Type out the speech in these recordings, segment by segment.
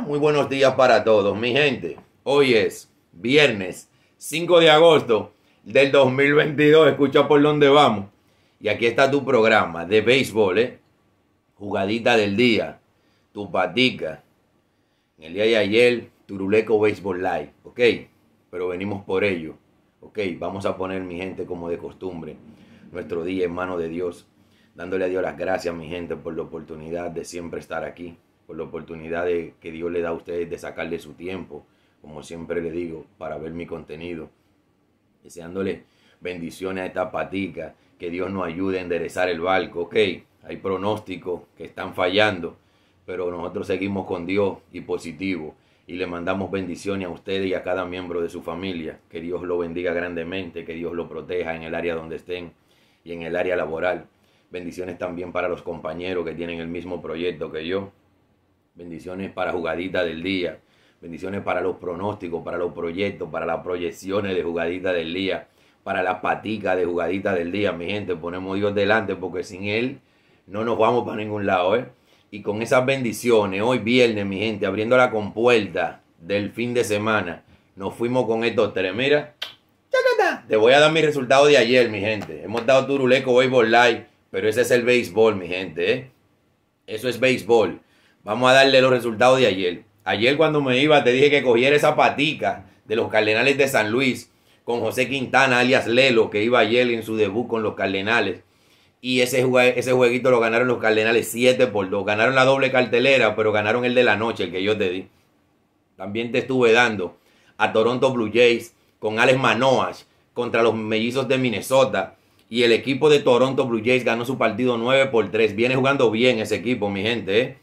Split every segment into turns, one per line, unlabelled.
muy buenos días para todos, mi gente. Hoy es viernes 5 de agosto del 2022. Escucha por dónde vamos. Y aquí está tu programa de béisbol, ¿eh? Jugadita del día, tu patica. En el día de ayer, Turuleco Béisbol Live, ¿ok? Pero venimos por ello, ¿ok? Vamos a poner, mi gente, como de costumbre, nuestro día en mano de Dios. Dándole a Dios las gracias, mi gente, por la oportunidad de siempre estar aquí por la oportunidad de, que Dios le da a ustedes de sacarle su tiempo, como siempre le digo, para ver mi contenido. Deseándole bendiciones a esta patica, que Dios nos ayude a enderezar el barco, ok. Hay pronósticos que están fallando, pero nosotros seguimos con Dios y positivo. Y le mandamos bendiciones a ustedes y a cada miembro de su familia. Que Dios lo bendiga grandemente, que Dios lo proteja en el área donde estén y en el área laboral. Bendiciones también para los compañeros que tienen el mismo proyecto que yo bendiciones para jugaditas del día, bendiciones para los pronósticos, para los proyectos, para las proyecciones de jugaditas del día, para las patica de jugaditas del día, mi gente, ponemos Dios delante porque sin Él no nos vamos para ningún lado, ¿eh? Y con esas bendiciones, hoy viernes, mi gente, abriendo la compuerta del fin de semana, nos fuimos con estos tres. Mira, te voy a dar mis resultado de ayer, mi gente. Hemos dado Turuleco por Live, pero ese es el béisbol, mi gente, ¿eh? Eso es béisbol. Vamos a darle los resultados de ayer. Ayer cuando me iba te dije que cogiera esa patica de los Cardenales de San Luis con José Quintana, alias Lelo, que iba ayer en su debut con los Cardenales. Y ese, ese jueguito lo ganaron los Cardenales 7 por 2. Ganaron la doble cartelera, pero ganaron el de la noche, el que yo te di. También te estuve dando a Toronto Blue Jays con Alex Manoas contra los mellizos de Minnesota. Y el equipo de Toronto Blue Jays ganó su partido 9 por 3. Viene jugando bien ese equipo, mi gente. ¿eh?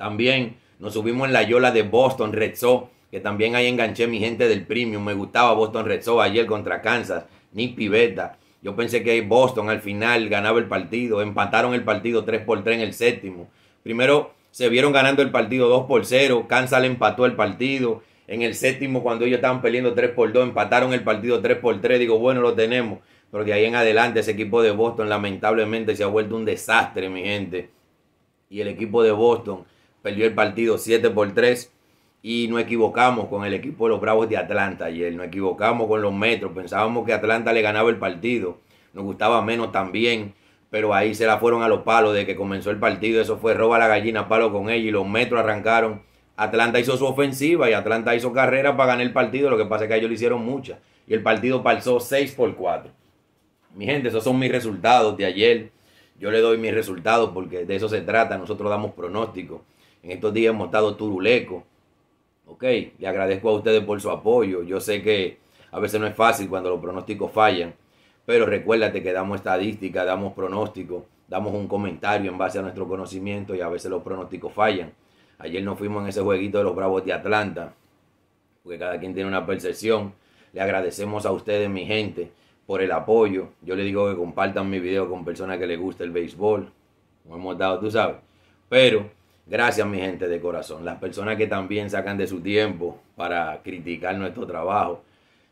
También nos subimos en la yola de Boston Red Sox, que también ahí enganché mi gente del premium. Me gustaba Boston Red Sox ayer contra Kansas, Ni Pivetta. Yo pensé que Boston al final ganaba el partido. Empataron el partido 3 por 3 en el séptimo. Primero se vieron ganando el partido 2 por 0. Kansas le empató el partido. En el séptimo, cuando ellos estaban peleando 3 por 2, empataron el partido 3 por 3. Digo, bueno, lo tenemos. Pero de ahí en adelante, ese equipo de Boston lamentablemente se ha vuelto un desastre, mi gente. Y el equipo de Boston perdió el partido 7 por 3 y no equivocamos con el equipo de los Bravos de Atlanta ayer, no equivocamos con los Metros, pensábamos que Atlanta le ganaba el partido, nos gustaba menos también, pero ahí se la fueron a los palos de que comenzó el partido, eso fue roba la gallina, palo con ella y los Metros arrancaron. Atlanta hizo su ofensiva y Atlanta hizo carrera para ganar el partido, lo que pasa es que a ellos le hicieron muchas y el partido pasó 6 por 4. Mi gente, esos son mis resultados de ayer. Yo le doy mis resultados porque de eso se trata, nosotros damos pronósticos en estos días hemos estado turuleco. Ok, le agradezco a ustedes por su apoyo. Yo sé que a veces no es fácil cuando los pronósticos fallan, pero recuérdate que damos estadísticas. damos pronóstico, damos un comentario en base a nuestro conocimiento y a veces los pronósticos fallan. Ayer nos fuimos en ese jueguito de los Bravos de Atlanta, porque cada quien tiene una percepción. Le agradecemos a ustedes, mi gente, por el apoyo. Yo les digo que compartan mi video con personas que les gusta el béisbol. Como hemos dado, tú sabes. Pero Gracias mi gente de corazón, las personas que también sacan de su tiempo para criticar nuestro trabajo.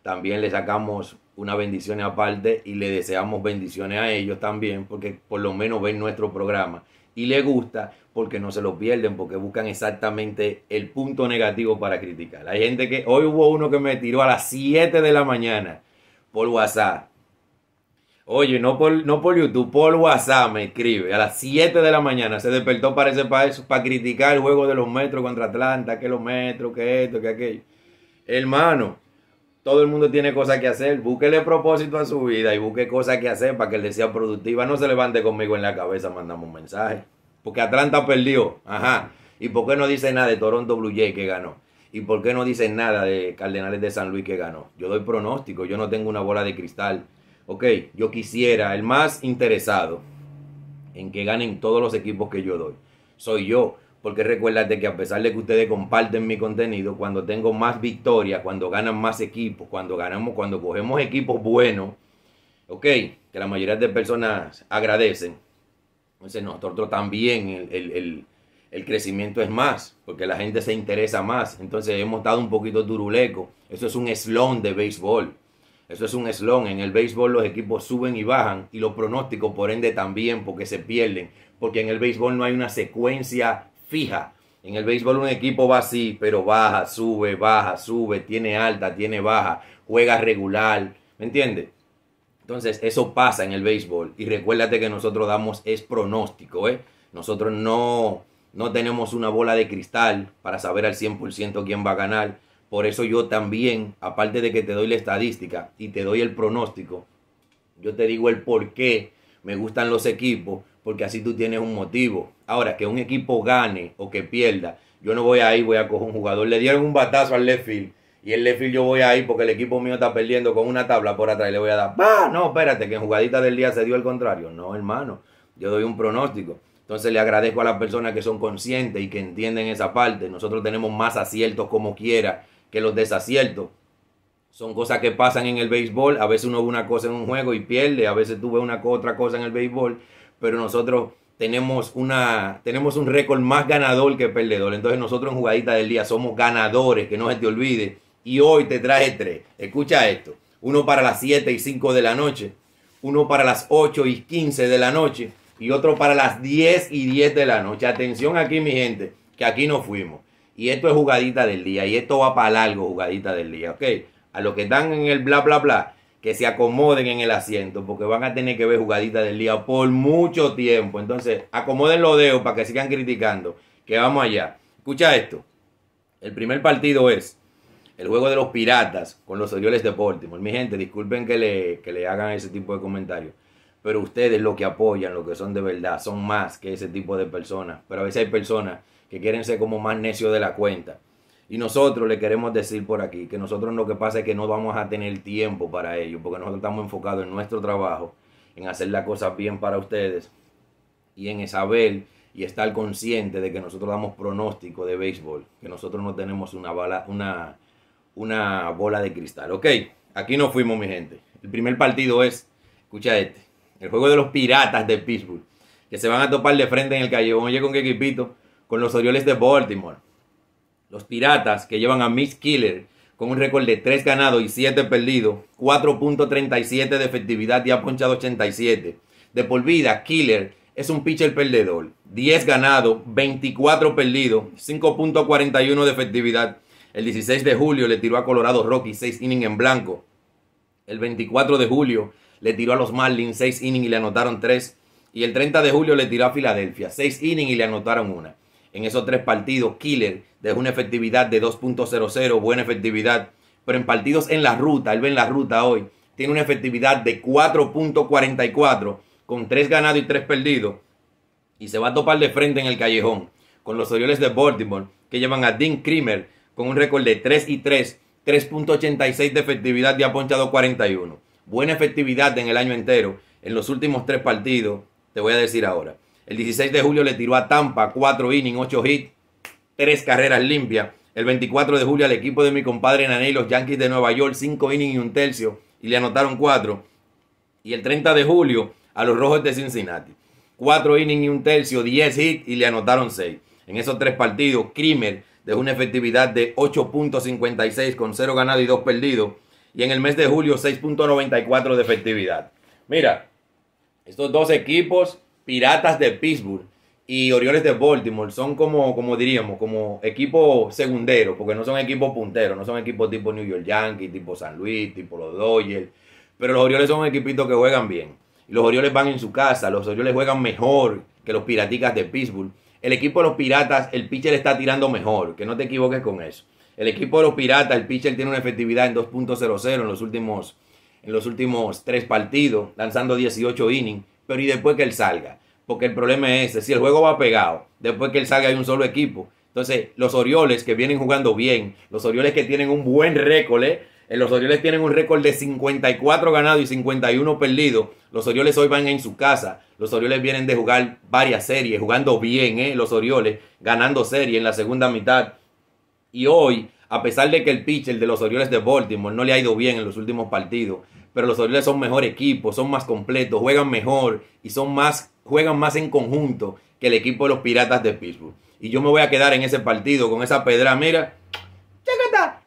También le sacamos una bendición aparte y le deseamos bendiciones a ellos también porque por lo menos ven nuestro programa y les gusta porque no se lo pierden, porque buscan exactamente el punto negativo para criticar. Hay gente que hoy hubo uno que me tiró a las 7 de la mañana por WhatsApp Oye, no por, no por YouTube, por WhatsApp me escribe. A las 7 de la mañana se despertó para ese país para criticar el juego de los metros contra Atlanta, que los metros, que esto, que aquello. Hermano, todo el mundo tiene cosas que hacer. Búsquele propósito a su vida y busque cosas que hacer para que el sea productiva no se levante conmigo en la cabeza, mandamos un mensaje. Porque Atlanta perdió. Ajá. ¿Y por qué no dice nada de Toronto Blue Jays que ganó? ¿Y por qué no dice nada de Cardenales de San Luis que ganó? Yo doy pronóstico, yo no tengo una bola de cristal ok, yo quisiera el más interesado en que ganen todos los equipos que yo doy. Soy yo, porque recuérdate que a pesar de que ustedes comparten mi contenido, cuando tengo más victorias, cuando ganan más equipos, cuando ganamos, cuando cogemos equipos buenos, ok, que la mayoría de personas agradecen. Entonces nosotros también el, el, el, crecimiento es más, porque la gente se interesa más. Entonces hemos estado un poquito turuleco. Eso es un slon de béisbol. Eso es un slon. En el béisbol los equipos suben y bajan y los pronósticos por ende también porque se pierden. Porque en el béisbol no hay una secuencia fija. En el béisbol un equipo va así, pero baja, sube, baja, sube, tiene alta, tiene baja, juega regular. ¿Me entiendes? Entonces eso pasa en el béisbol. Y recuérdate que nosotros damos es pronóstico. ¿eh? Nosotros no, no tenemos una bola de cristal para saber al 100% quién va a ganar por eso yo también, aparte de que te doy la estadística y te doy el pronóstico, yo te digo el por qué me gustan los equipos, porque así tú tienes un motivo. Ahora, que un equipo gane o que pierda, yo no voy ahí, voy a coger un jugador. Le dieron un batazo al left y el left yo voy ahí porque el equipo mío está perdiendo con una tabla por atrás y le voy a dar, ¡Bah! No, espérate, que en jugadita del día se dio el contrario. No, hermano, yo doy un pronóstico. Entonces le agradezco a las personas que son conscientes y que entienden esa parte. Nosotros tenemos más aciertos como quiera que los desaciertos son cosas que pasan en el béisbol. A veces uno ve una cosa en un juego y pierde, a veces tú ves una otra cosa en el béisbol, pero nosotros tenemos, una, tenemos un récord más ganador que perdedor. Entonces nosotros en jugadita del día somos ganadores, que no se te olvide. Y hoy te traje tres. Escucha esto. Uno para las 7 y 5 de la noche, uno para las 8 y 15 de la noche y otro para las 10 y 10 de la noche. Atención aquí mi gente, que aquí nos fuimos. Y esto es jugadita del día. Y esto va para largo, jugadita del día. ¿Ok? A los que están en el bla, bla, bla, que se acomoden en el asiento, porque van a tener que ver jugadita del día por mucho tiempo. Entonces, acomoden los dedos para que sigan criticando. Que vamos allá. Escucha esto. El primer partido es el juego de los Piratas con los Orioles de Baltimore. Mi gente, disculpen que le, que le hagan ese tipo de comentarios pero ustedes lo que apoyan, lo que son de verdad, son más que ese tipo de personas. Pero a veces hay personas que quieren ser como más necios de la cuenta. Y nosotros le queremos decir por aquí que nosotros lo que pasa es que no vamos a tener tiempo para ello, porque nosotros estamos enfocados en nuestro trabajo, en hacer las cosas bien para ustedes y en saber y estar consciente de que nosotros damos pronóstico de béisbol, que nosotros no tenemos una, bala, una, una bola de cristal. Ok, aquí nos fuimos mi gente. El primer partido es, escucha este el juego de los piratas de Pittsburgh, que se van a topar de frente en el callejón. Oye, ¿con qué equipito? Con los Orioles de Baltimore. Los piratas que llevan a Mitch Killer con un récord de 3 ganados y 7 perdidos, 4.37 de efectividad y ha ponchado 87. De por vida, Killer es un pitcher perdedor. 10 ganados, 24 perdidos, 5.41 de efectividad. El 16 de julio le tiró a Colorado Rocky 6 innings en blanco. El 24 de julio le tiró a los Marlins seis innings y le anotaron tres. Y el 30 de julio le tiró a Filadelfia seis innings y le anotaron una. En esos tres partidos, Killer dejó una efectividad de 2.00, buena efectividad. Pero en partidos en la ruta, él ve en la ruta hoy, tiene una efectividad de 4.44 con tres ganados y tres perdidos. Y se va a topar de frente en el callejón con los Orioles de Baltimore que llevan a Dean Krimer con un récord de 3 y 3, 3.86 de efectividad y ha ponchado 41 buena efectividad en el año entero, en los últimos tres partidos, te voy a decir ahora. El 16 de julio le tiró a Tampa cuatro innings, ocho hits, tres carreras limpias. El 24 de julio al equipo de mi compadre Naney, los Yankees de Nueva York, cinco innings y un tercio, y le anotaron cuatro Y el 30 de julio a los Rojos de Cincinnati, cuatro innings y un tercio, 10 hits y le anotaron seis En esos tres partidos, Krimer dejó una efectividad de 8.56 con 0 ganado y 2 perdidos y en el mes de julio 6.94 de efectividad. Mira, estos dos equipos, Piratas de Pittsburgh y Orioles de Baltimore, son como, como diríamos, como equipo secundero, porque no son equipos punteros, no son equipos tipo New York Yankees, tipo San Luis, tipo los Dodgers, pero los Orioles son un equipito que juegan bien. Los Orioles van en su casa, los Orioles juegan mejor que los Piraticas de Pittsburgh. El equipo de los Piratas, el pitcher está tirando mejor, que no te equivoques con eso. El equipo de los Piratas, el pitcher tiene una efectividad en 2.00 en los últimos en los últimos tres partidos, lanzando 18 innings, pero y después que él salga, porque el problema es ese, si el juego va pegado, después que él salga hay un solo equipo. Entonces, los Orioles que vienen jugando bien, los Orioles que tienen un buen récord, ¿eh? eh los Orioles tienen un récord de 54 ganados y 51 perdidos. Los Orioles hoy van en su casa. Los Orioles vienen de jugar varias series, jugando bien, ¿eh? los Orioles, ganando series en la segunda mitad y hoy, a pesar de que el pitcher de los Orioles de Baltimore no le ha ido bien en los últimos partidos, pero los Orioles son mejor equipo, son más completos, juegan mejor y son más, juegan más en conjunto que el equipo de los Piratas de Pittsburgh. Y yo me voy a quedar en ese partido con esa pedra. Mira,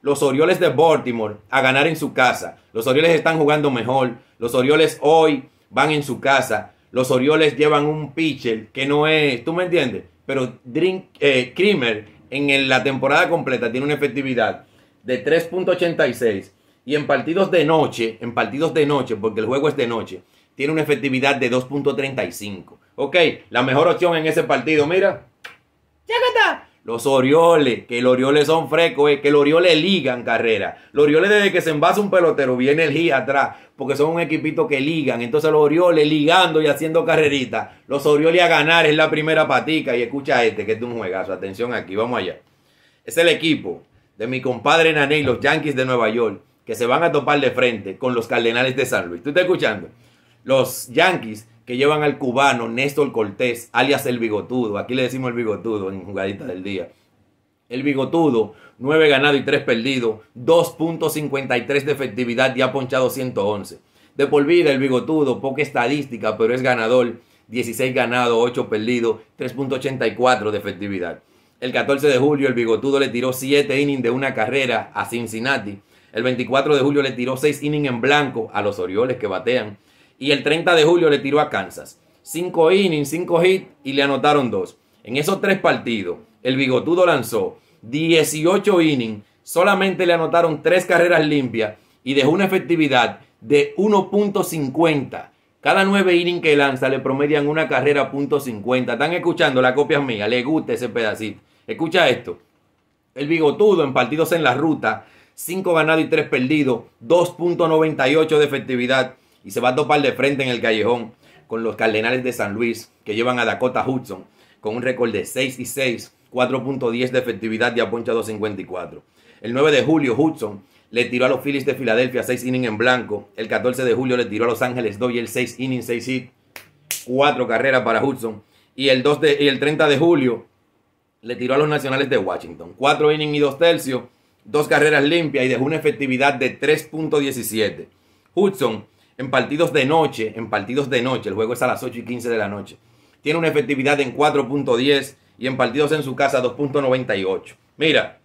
los Orioles de Baltimore a ganar en su casa. Los Orioles están jugando mejor. Los Orioles hoy van en su casa. Los Orioles llevan un pitcher que no es, ¿tú me entiendes? Pero Drink, eh, en la temporada completa tiene una efectividad de 3.86 y en partidos de noche, en partidos de noche, porque el juego es de noche, tiene una efectividad de 2.35. Ok, la mejor opción en ese partido, mira. ¡Ya está! Los Orioles, que los Orioles son frescos, eh, que los Orioles ligan carrera. Los Orioles desde que se envase un pelotero viene el G atrás, porque son un equipito que ligan. Entonces los Orioles ligando y haciendo carrerita, Los Orioles a ganar es la primera patica. Y escucha este, que este es un juegazo. Atención aquí, vamos allá. Es el equipo de mi compadre y los Yankees de Nueva York, que se van a topar de frente con los Cardenales de San Luis. ¿Tú estás escuchando? Los Yankees que llevan al cubano Néstor Cortés, alias el bigotudo. Aquí le decimos el bigotudo en jugadita del día. El bigotudo, 9 ganado y 3 perdido, 2.53 de efectividad y ha ponchado 111. De por vida el bigotudo, poca estadística, pero es ganador, 16 ganado, 8 perdido, 3.84 de efectividad. El 14 de julio el bigotudo le tiró 7 innings de una carrera a Cincinnati. El 24 de julio le tiró 6 innings en blanco a los Orioles que batean y el 30 de julio le tiró a Kansas. 5 innings, 5 hits y le anotaron dos. En esos tres partidos, el bigotudo lanzó 18 innings, solamente le anotaron tres carreras limpias y dejó una efectividad de 1.50. Cada nueve innings que lanza le promedian una carrera .50. Están escuchando la copia mía, le gusta ese pedacito. Escucha esto. El bigotudo en partidos en la ruta, 5 ganados y 3 perdidos, 2.98 de efectividad, y se va a topar de frente en el callejón con los Cardenales de San Luis, que llevan a Dakota Hudson con un récord de 6 y 6, 4.10 de efectividad y aponcha 2.54. El 9 de julio, Hudson le tiró a los Phillies de Filadelfia 6 innings en blanco. El 14 de julio le tiró a Los Ángeles 2 y el 6 innings, 6 hits, 4 carreras para Hudson. Y el, 2 y el 30 de julio le tiró a los Nacionales de Washington 4 innings y 2 tercios, 2 carreras limpias y dejó una efectividad de 3.17. Hudson en partidos de noche, en partidos de noche, el juego es a las 8 y 15 de la noche. Tiene una efectividad en 4.10 y en partidos en su casa 2.98. Mira,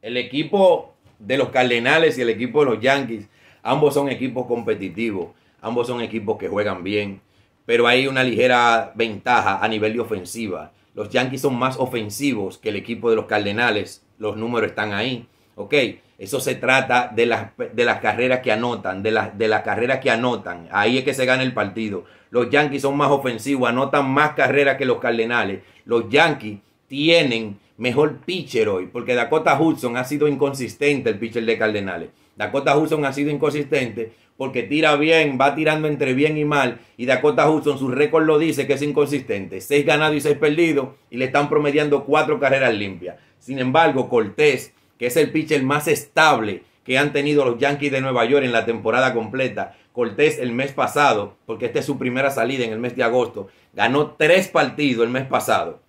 el equipo de los Cardenales y el equipo de los Yankees, ambos son equipos competitivos, ambos son equipos que juegan bien, pero hay una ligera ventaja a nivel de ofensiva. Los Yankees son más ofensivos que el equipo de los Cardenales, los números están ahí. ¿ok? Eso se trata de las, de las carreras que anotan, de las, de las carreras que anotan. Ahí es que se gana el partido. Los Yankees son más ofensivos, anotan más carreras que los Cardenales. Los Yankees tienen mejor pitcher hoy, porque Dakota Hudson ha sido inconsistente el pitcher de Cardenales. Dakota Hudson ha sido inconsistente porque tira bien, va tirando entre bien y mal. Y Dakota Hudson, su récord lo dice que es inconsistente. Seis ganados y seis perdidos y le están promediando cuatro carreras limpias. Sin embargo, Cortés que es el pitcher más estable que han tenido los Yankees de Nueva York en la temporada completa. Cortés el mes pasado, porque esta es su primera salida en el mes de agosto, ganó tres partidos el mes pasado,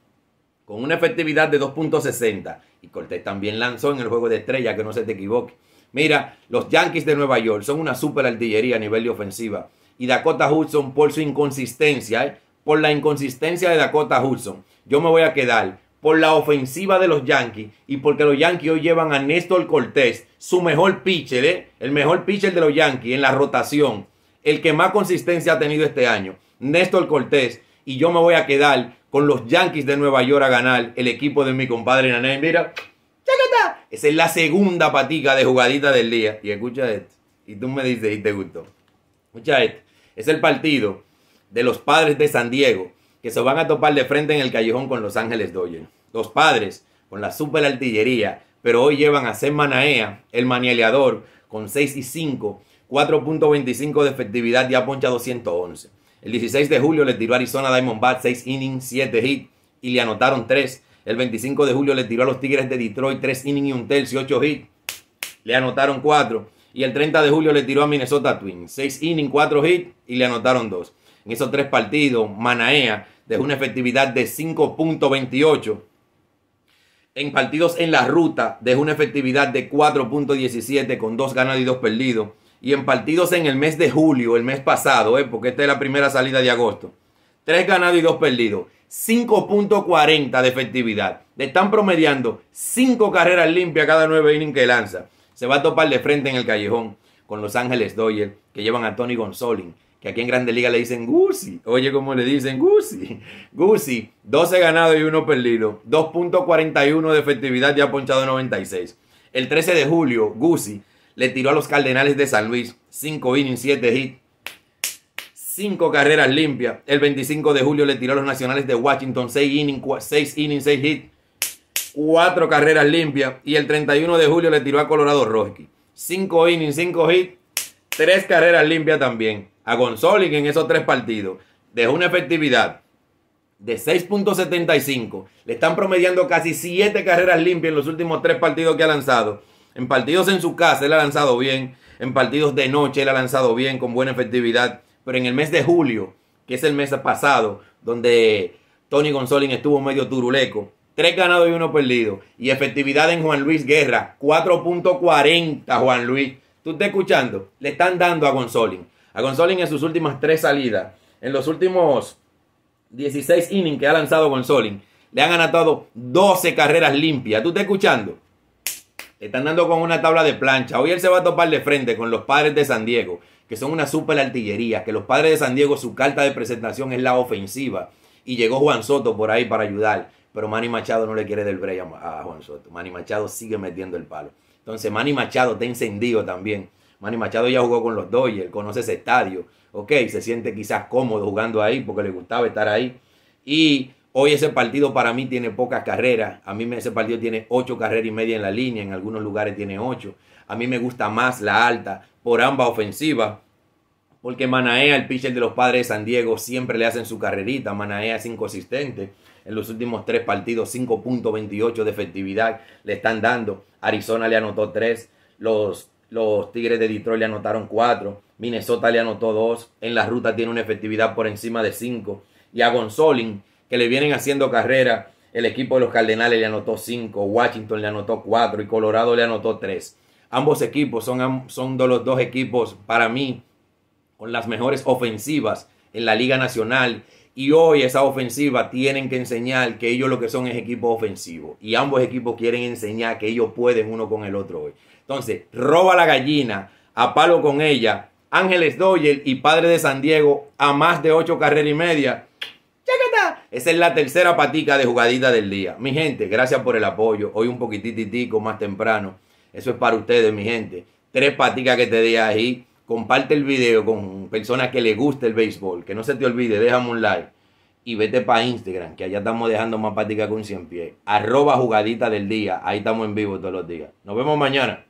con una efectividad de 2.60. Y Cortés también lanzó en el juego de estrella, que no se te equivoque. Mira, los Yankees de Nueva York son una super artillería a nivel de ofensiva. Y Dakota Hudson por su inconsistencia, ¿eh? por la inconsistencia de Dakota Hudson, yo me voy a quedar por la ofensiva de los Yankees y porque los Yankees hoy llevan a Néstor Cortés, su mejor pitcher, ¿eh? el mejor pitcher de los Yankees en la rotación, el que más consistencia ha tenido este año, Néstor Cortés. Y yo me voy a quedar con los Yankees de Nueva York a ganar el equipo de mi compadre Nané. Mira, ¡Chacata! esa es la segunda patica de jugadita del día. Y escucha esto. Y tú me dices, y te gustó. Escucha esto. Es el partido de los padres de San Diego que se van a topar de frente en el callejón con Los Ángeles Dodgers los padres, con la super artillería, pero hoy llevan a ser Manaea, el manieleador, con 6 y 5, 4.25 de efectividad y a poncha 211. El 16 de julio le tiró a Arizona Diamondbacks 6 innings, 7 hits y le anotaron 3. El 25 de julio le tiró a los Tigres de Detroit 3 innings y un tercio, 8 hits. Le anotaron 4. Y el 30 de julio le tiró a Minnesota Twins 6 innings, 4 hits y le anotaron 2. En esos tres partidos, Manaea dejó una efectividad de 5.28 en partidos en la ruta dejó una efectividad de 4.17 con dos ganados y dos perdidos. Y en partidos en el mes de julio, el mes pasado, eh, porque esta es la primera salida de agosto, tres ganados y dos perdidos. 5.40 de efectividad. Le están promediando 5 carreras limpias cada 9 inning que lanza. Se va a topar de frente en el callejón con Los Ángeles Doyle que llevan a Tony Gonzolin, aquí en Grande Liga le dicen Gusi. Oye, ¿cómo le dicen Gusi? Gusi, 12 ganados y 1 perdido, 2.41 de efectividad ya ponchado 96. El 13 de julio, Gusi le tiró a los Cardenales de San Luis 5 innings, 7 hits, 5 carreras limpias. El 25 de julio le tiró a los Nacionales de Washington 6 innings, 6 innings, hits, 4 carreras limpias. Y el 31 de julio le tiró a Colorado Rockies 5 innings, 5 hits, 3 carreras limpias también a Gonzolin en esos tres partidos. Dejó una efectividad de 6.75. Le están promediando casi 7 carreras limpias en los últimos tres partidos que ha lanzado. En partidos en su casa él ha lanzado bien. En partidos de noche él ha lanzado bien, con buena efectividad. Pero en el mes de julio, que es el mes pasado, donde Tony Gonzolin estuvo medio turuleco. Tres ganados y uno perdido. Y efectividad en Juan Luis Guerra, 4.40 Juan Luis. ¿Tú estás escuchando? Le están dando a Gonzolin a Consolín en sus últimas tres salidas, en los últimos 16 innings que ha lanzado Consolín, le han anotado 12 carreras limpias. ¿Tú estás escuchando? están dando con una tabla de plancha. Hoy él se va a topar de frente con los padres de San Diego, que son una super artillería, que los padres de San Diego su carta de presentación es la ofensiva. Y llegó Juan Soto por ahí para ayudar. Pero Manny Machado no le quiere del break a Juan Soto. Manny Machado sigue metiendo el palo. Entonces Manny Machado está encendido también. Manny Machado ya jugó con los Dodgers, conoce ese estadio, ok, se siente quizás cómodo jugando ahí porque le gustaba estar ahí. Y hoy ese partido para mí tiene pocas carreras, a mí ese partido tiene ocho carreras y media en la línea, en algunos lugares tiene ocho. A mí me gusta más la alta por ambas ofensivas. Porque Manaea, el pitcher de los padres de San Diego, siempre le hacen su carrerita. Manaea es inconsistente. En los últimos tres partidos, 5.28 de efectividad le están dando. Arizona le anotó tres. Los los Tigres de Detroit le anotaron 4. Minnesota le anotó 2. En la ruta tiene una efectividad por encima de 5. Y a Gonzolin, que le vienen haciendo carrera, el equipo de los Cardenales le anotó 5. Washington le anotó 4. Y Colorado le anotó 3. Ambos equipos son, son de los dos equipos, para mí, con las mejores ofensivas en la Liga Nacional y hoy esa ofensiva tienen que enseñar que ellos lo que son es equipo ofensivo. Y ambos equipos quieren enseñar que ellos pueden uno con el otro hoy. Entonces, roba la gallina, a palo con ella. Ángeles Doyle y padre de San Diego a más de ocho carreras y media. ¡Chacata! Esa es la tercera patica de jugadita del día. Mi gente, gracias por el apoyo. Hoy un poquititico más temprano. Eso es para ustedes, mi gente. Tres paticas que te di ahí comparte el video con personas que les guste el béisbol, que no se te olvide, déjame un like y vete para Instagram, que allá estamos dejando más práctica con 100 pies. Arroba jugadita del día, ahí estamos en vivo todos los días. Nos vemos mañana.